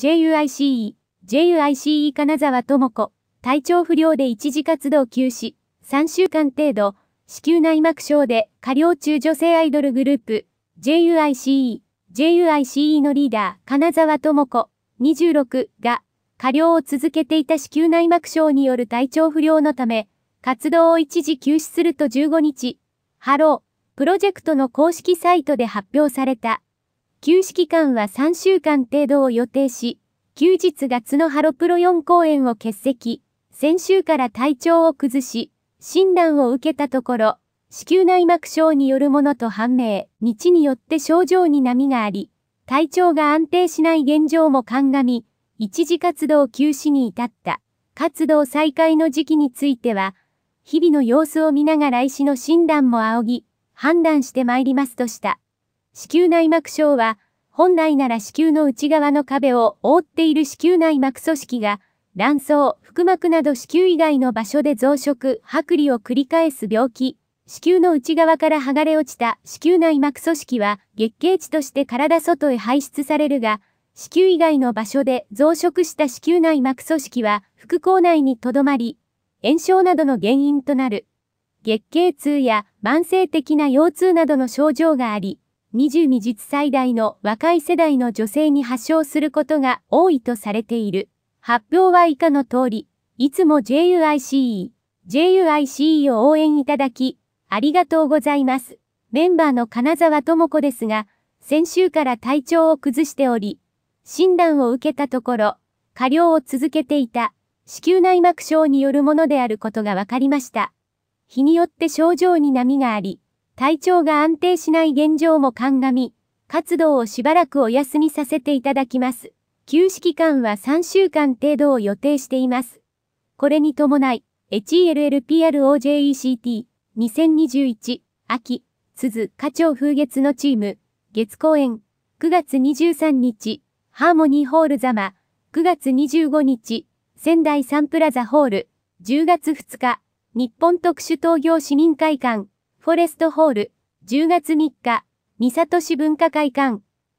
JUICE、JUICE 金沢智子、体調不良で一時活動休止、3週間程度、子宮内膜症で過量中女性アイドルグループ、JUICE、JUICE のリーダー、金沢智子、26が、過料を続けていた子宮内膜症による体調不良のため、活動を一時休止すると15日、ハロー、プロジェクトの公式サイトで発表された。休止期間は3週間程度を予定し、休日月のハロプロ4公演を欠席、先週から体調を崩し、診断を受けたところ、子宮内膜症によるものと判明、日によって症状に波があり、体調が安定しない現状も鑑み、一時活動休止に至った。活動再開の時期については、日々の様子を見ながら医師の診断も仰ぎ、判断してまいりますとした。子宮内膜症は、本来なら子宮の内側の壁を覆っている子宮内膜組織が、卵巣、腹膜など子宮以外の場所で増殖、剥離を繰り返す病気。子宮の内側から剥がれ落ちた子宮内膜組織は月経値として体外へ排出されるが、子宮以外の場所で増殖した子宮内膜組織は副口内にとどまり、炎症などの原因となる。月経痛や慢性的な腰痛などの症状があり、22実最大の若い世代の女性に発症することが多いとされている。発表は以下の通り、いつも JUICE、JUICE を応援いただき、ありがとうございます。メンバーの金沢智子ですが、先週から体調を崩しており、診断を受けたところ、過量を続けていた、子宮内膜症によるものであることが分かりました。日によって症状に波があり、体調が安定しない現状も鑑み、活動をしばらくお休みさせていただきます。休止期間は3週間程度を予定しています。これに伴い、HELLPROJECT2021 秋、鈴、課長風月のチーム、月公演、9月23日、ハーモニーホールザマ、9月25日、仙台サンプラザホール、10月2日、日本特殊陶業市民会館、フォレストホール、10月3日、三郷市文化会館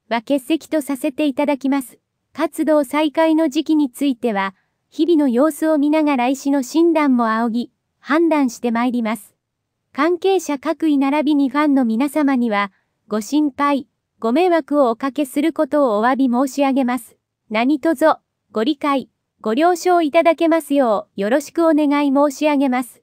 は欠席とさせていただきます。活動再開の時期については、日々の様子を見ながら医師の診断も仰ぎ、判断してまいります。関係者各位並びにファンの皆様には、ご心配、ご迷惑をおかけすることをお詫び申し上げます。何卒、ご理解、ご了承いただけますよう、よろしくお願い申し上げます。